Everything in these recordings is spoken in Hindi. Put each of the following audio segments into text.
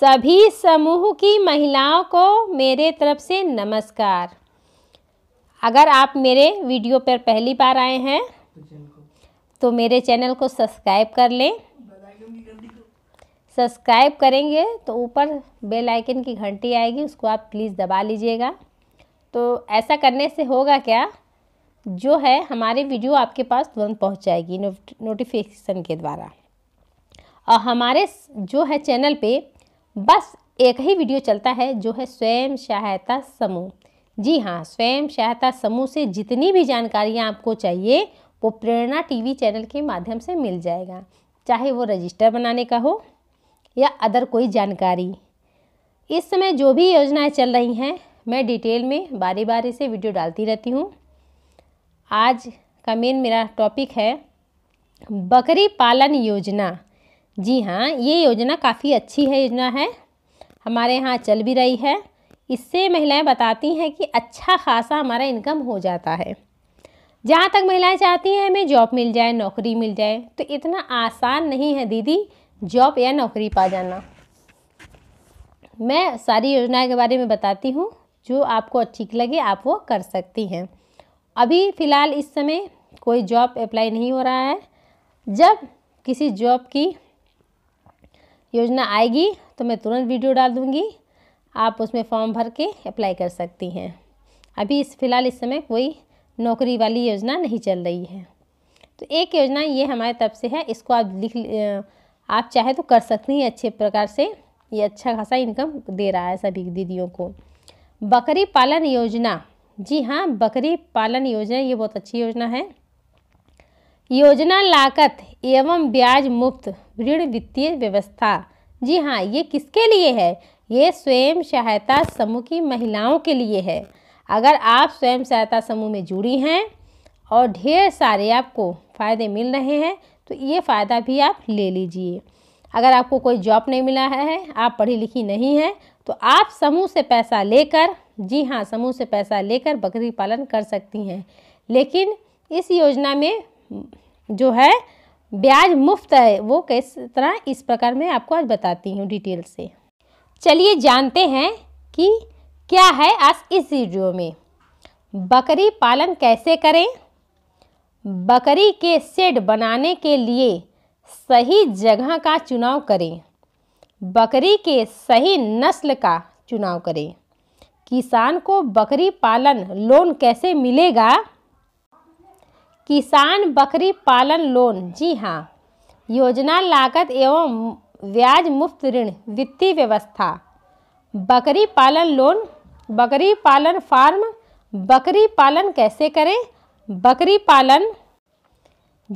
सभी समूह की महिलाओं को मेरे तरफ से नमस्कार अगर आप मेरे वीडियो पर पहली बार आए हैं तो मेरे चैनल को सब्सक्राइब कर लें सब्सक्राइब करेंगे तो ऊपर बेल आइकन की घंटी आएगी उसको आप प्लीज़ दबा लीजिएगा तो ऐसा करने से होगा क्या जो है हमारे वीडियो आपके पास तुरंत पहुंच जाएगी नोटिफिकेशन के द्वारा और हमारे जो है चैनल पे बस एक ही वीडियो चलता है जो है स्वयं सहायता समूह जी हाँ स्वयं सहायता समूह से जितनी भी जानकारियाँ आपको चाहिए वो प्रेरणा टीवी चैनल के माध्यम से मिल जाएगा चाहे वो रजिस्टर बनाने का हो या अदर कोई जानकारी इस समय जो भी योजनाएं चल रही हैं मैं डिटेल में बारी बारी से वीडियो डालती रहती हूँ आज का मेन मेरा टॉपिक है बकरी पालन योजना जी हाँ ये योजना काफ़ी अच्छी है योजना है हमारे यहाँ चल भी रही है इससे महिलाएं बताती हैं कि अच्छा खासा हमारा इनकम हो जाता है जहाँ तक महिलाएं चाहती हैं हमें जॉब मिल जाए नौकरी मिल जाए तो इतना आसान नहीं है दीदी जॉब या नौकरी पा जाना मैं सारी योजनाएं के बारे में बताती हूँ जो आपको ठीक लगे आप वो कर सकती हैं अभी फ़िलहाल इस समय कोई जॉब अप्लाई नहीं हो रहा है जब किसी जॉब की योजना आएगी तो मैं तुरंत वीडियो डाल दूँगी आप उसमें फॉर्म भर के अप्लाई कर सकती हैं अभी इस फ़िलहाल इस समय कोई नौकरी वाली योजना नहीं चल रही है तो एक योजना ये हमारे तरफ से है इसको आप लिख आप चाहे तो कर सकती हैं अच्छे प्रकार से ये अच्छा खासा इनकम दे रहा है सभी दीदियों को बकरी पालन योजना जी हाँ बकरी पालन योजना ये बहुत अच्छी योजना है योजना लागत एवं ब्याज मुफ्त ऋण वित्तीय व्यवस्था जी हाँ ये किसके लिए है ये स्वयं सहायता समूह की महिलाओं के लिए है अगर आप स्वयं सहायता समूह में जुड़ी हैं और ढेर सारे आपको फ़ायदे मिल रहे हैं तो ये फ़ायदा भी आप ले लीजिए अगर आपको कोई जॉब नहीं मिला है आप पढ़ी लिखी नहीं हैं तो आप समूह से पैसा लेकर जी हाँ समूह से पैसा लेकर बकरी पालन कर सकती हैं लेकिन इस योजना में जो है ब्याज मुफ्त है वो किस तरह इस प्रकार मैं आपको आज बताती हूँ डिटेल से चलिए जानते हैं कि क्या है आज इस वीडियो में बकरी पालन कैसे करें बकरी के शेड बनाने के लिए सही जगह का चुनाव करें बकरी के सही नस्ल का चुनाव करें किसान को बकरी पालन लोन कैसे मिलेगा किसान बकरी पालन लोन जी हाँ योजना लागत एवं ब्याज मुफ्त ऋण वित्तीय व्यवस्था बकरी पालन लोन बकरी पालन फार्म बकरी पालन कैसे करें बकरी पालन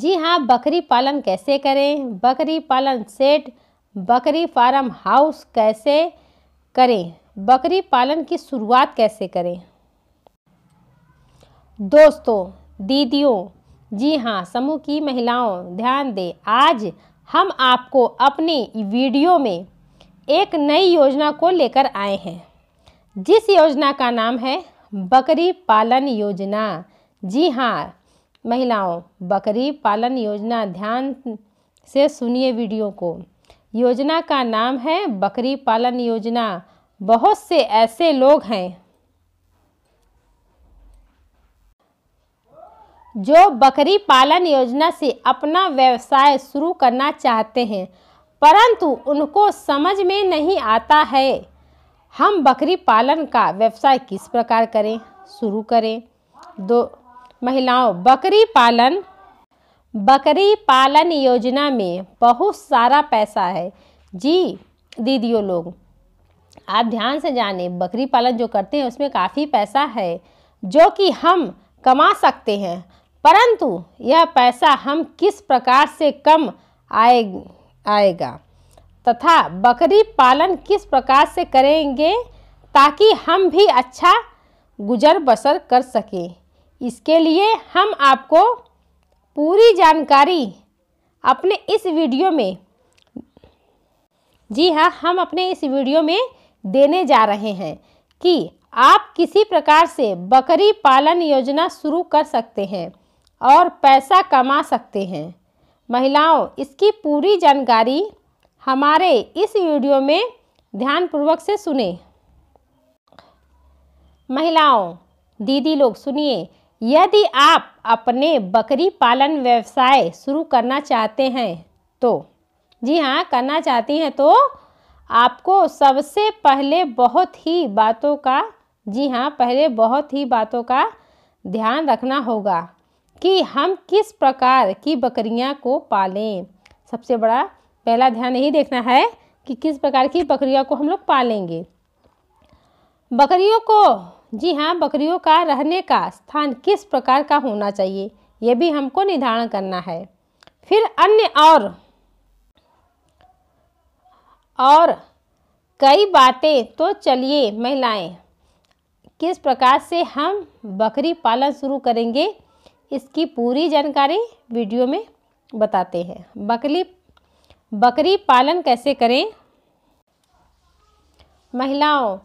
जी हाँ बकरी पालन कैसे करें बकरी पालन सेट बकरी फार्म हाउस कैसे करें बकरी पालन की शुरुआत कैसे करें दोस्तों दीदियों जी हाँ समूह की महिलाओं ध्यान दें आज हम आपको अपनी वीडियो में एक नई योजना को लेकर आए हैं जिस योजना का नाम है बकरी पालन योजना जी हाँ महिलाओं बकरी पालन योजना ध्यान से सुनिए वीडियो को योजना का नाम है बकरी पालन योजना बहुत से ऐसे लोग हैं जो बकरी पालन योजना से अपना व्यवसाय शुरू करना चाहते हैं परंतु उनको समझ में नहीं आता है हम बकरी पालन का व्यवसाय किस प्रकार करें शुरू करें दो महिलाओं बकरी पालन बकरी पालन योजना में बहुत सारा पैसा है जी दीदियों लोग आप ध्यान से जाने बकरी पालन जो करते हैं उसमें काफ़ी पैसा है जो कि हम कमा सकते हैं परंतु यह पैसा हम किस प्रकार से कम आए आएगा तथा बकरी पालन किस प्रकार से करेंगे ताकि हम भी अच्छा गुजर बसर कर सकें इसके लिए हम आपको पूरी जानकारी अपने इस वीडियो में जी हाँ हम अपने इस वीडियो में देने जा रहे हैं कि आप किसी प्रकार से बकरी पालन योजना शुरू कर सकते हैं और पैसा कमा सकते हैं महिलाओं इसकी पूरी जानकारी हमारे इस वीडियो में ध्यानपूर्वक से सुने महिलाओं दीदी लोग सुनिए यदि आप अपने बकरी पालन व्यवसाय शुरू करना चाहते हैं तो जी हाँ करना चाहती हैं तो आपको सबसे पहले बहुत ही बातों का जी हाँ पहले बहुत ही बातों का ध्यान रखना होगा कि हम किस प्रकार की बकरियां को पालें सबसे बड़ा पहला ध्यान यही देखना है कि किस प्रकार की बकरियों को हम लोग पालेंगे बकरियों को जी हाँ बकरियों का रहने का स्थान किस प्रकार का होना चाहिए यह भी हमको निर्धारण करना है फिर अन्य और और कई बातें तो चलिए महिलाएं किस प्रकार से हम बकरी पालन शुरू करेंगे इसकी पूरी जानकारी वीडियो में बताते हैं बकरी बकरी पालन कैसे करें महिलाओं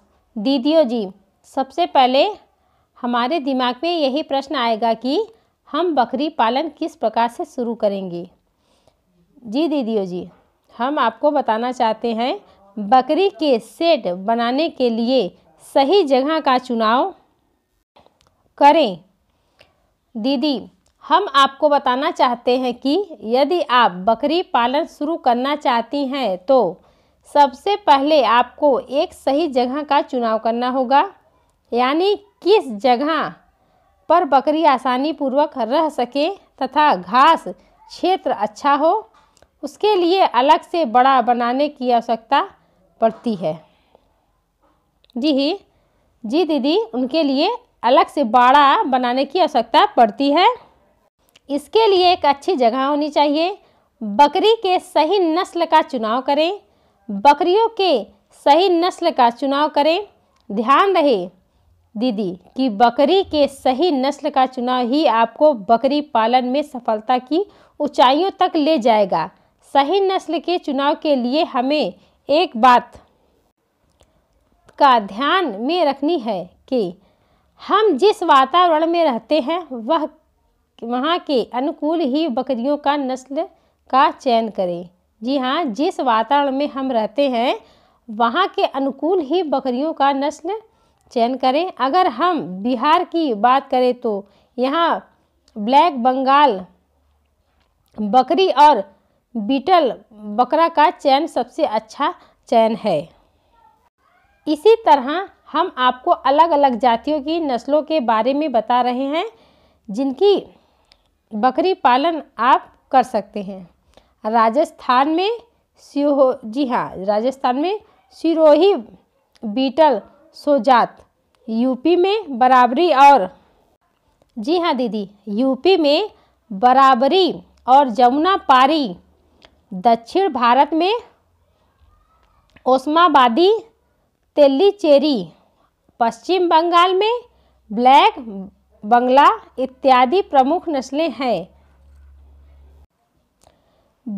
दीदियों जी सबसे पहले हमारे दिमाग में यही प्रश्न आएगा कि हम बकरी पालन किस प्रकार से शुरू करेंगे जी दीदियों जी हम आपको बताना चाहते हैं बकरी के सेट बनाने के लिए सही जगह का चुनाव करें दीदी हम आपको बताना चाहते हैं कि यदि आप बकरी पालन शुरू करना चाहती हैं तो सबसे पहले आपको एक सही जगह का चुनाव करना होगा यानी किस जगह पर बकरी आसानी पूर्वक रह सके तथा घास क्षेत्र अच्छा हो उसके लिए अलग से बड़ा बनाने की आवश्यकता पड़ती है जी ही जी दीदी उनके लिए अलग से बाड़ा बनाने की आवश्यकता पड़ती है इसके लिए एक अच्छी जगह होनी चाहिए बकरी के सही नस्ल का चुनाव करें बकरियों के सही नस्ल का चुनाव करें ध्यान रहे दीदी कि बकरी के सही नस्ल का चुनाव ही आपको बकरी पालन में सफलता की ऊंचाइयों तक ले जाएगा सही नस्ल के चुनाव के लिए हमें एक बात का ध्यान में रखनी है कि हम जिस वातावरण में रहते हैं वह वहाँ के अनुकूल ही बकरियों का नस्ल का चयन करें जी हाँ जिस वातावरण में हम रहते हैं वहाँ के अनुकूल ही बकरियों का नस्ल चयन करें अगर हम बिहार की बात करें तो यहाँ ब्लैक बंगाल बकरी और बीटल बकरा का चयन सबसे अच्छा चयन है इसी तरह हम आपको अलग अलग जातियों की नस्लों के बारे में बता रहे हैं जिनकी बकरी पालन आप कर सकते हैं राजस्थान में सिहो जी हाँ राजस्थान में सिरोही बीटल सोजात यूपी में बराबरी और जी हाँ दीदी यूपी में बराबरी और जमुना पारी दक्षिण भारत में ओस्माबादी तेल्लीचेरी पश्चिम बंगाल में ब्लैक बंगला इत्यादि प्रमुख नस्लें हैं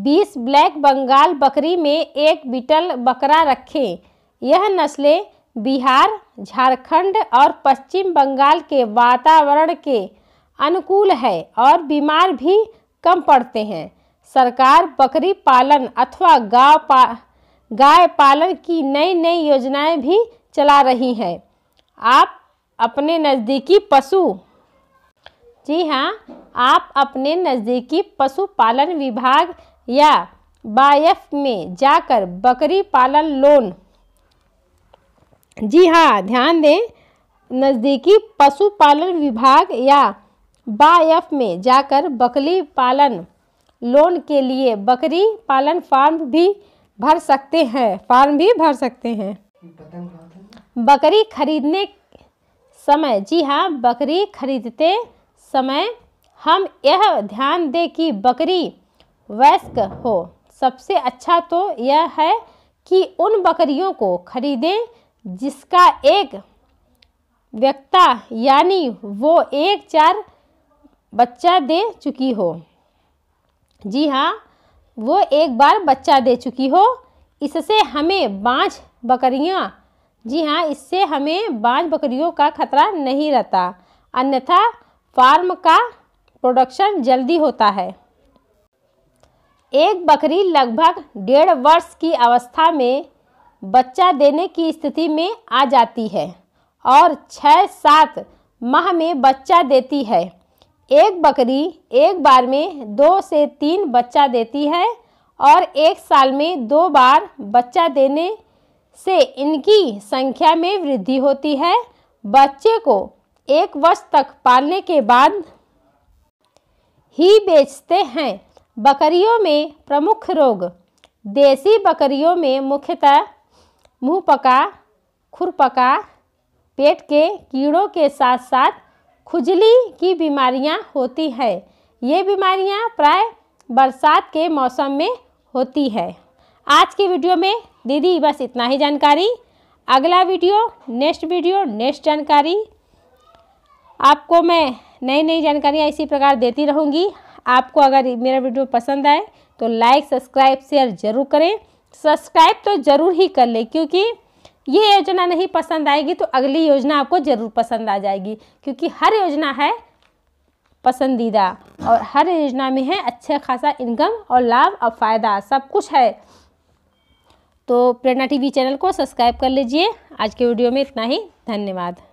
बीस ब्लैक बंगाल बकरी में एक बिटल बकरा रखें यह नस्लें बिहार झारखंड और पश्चिम बंगाल के वातावरण के अनुकूल है और बीमार भी कम पड़ते हैं सरकार बकरी पालन अथवा गाय पा, गाय पालन की नई नई योजनाएं भी चला रही हैं आप अपने नज़दीकी पशु जी हाँ आप अपने नज़दीकी पशुपालन विभाग या बाएफ में जाकर बकरी पालन लोन जी हाँ ध्यान दें नज़दीकी पशुपालन विभाग या बाएफ़ में जाकर बकरी पालन लोन के लिए बकरी पालन फार्म भी भर सकते हैं फार्म भी भर सकते हैं बकरी खरीदने समय जी हाँ बकरी खरीदते समय हम यह ध्यान दें कि बकरी वयस्क हो सबसे अच्छा तो यह है कि उन बकरियों को खरीदें जिसका एक व्यक्ता यानी वो एक चार बच्चा दे चुकी हो जी हाँ वो एक बार बच्चा दे चुकी हो इससे हमें पाँच बकरियाँ जी हाँ इससे हमें बाज बकरियों का खतरा नहीं रहता अन्यथा फार्म का प्रोडक्शन जल्दी होता है एक बकरी लगभग डेढ़ वर्ष की अवस्था में बच्चा देने की स्थिति में आ जाती है और छः सात माह में बच्चा देती है एक बकरी एक बार में दो से तीन बच्चा देती है और एक साल में दो बार बच्चा देने से इनकी संख्या में वृद्धि होती है बच्चे को एक वर्ष तक पालने के बाद ही बेचते हैं बकरियों में प्रमुख रोग देसी बकरियों में मुख्यतः मुँह पका खुरपका पेट के कीड़ों के साथ साथ खुजली की बीमारियां होती है ये बीमारियां प्राय बरसात के मौसम में होती है आज की वीडियो में दीदी बस इतना ही जानकारी अगला वीडियो नेक्स्ट वीडियो नेक्स्ट जानकारी आपको मैं नई नई जानकारियाँ इसी प्रकार देती रहूँगी आपको अगर मेरा वीडियो पसंद आए तो लाइक सब्सक्राइब शेयर ज़रूर करें सब्सक्राइब तो ज़रूर ही कर लें क्योंकि ये योजना नहीं पसंद आएगी तो अगली योजना आपको ज़रूर पसंद आ जाएगी क्योंकि हर योजना है पसंदीदा और हर योजना में है अच्छा खासा इनकम और लाभ और फ़ायदा सब कुछ है तो प्रेरणा टीवी चैनल को सब्सक्राइब कर लीजिए आज के वीडियो में इतना ही धन्यवाद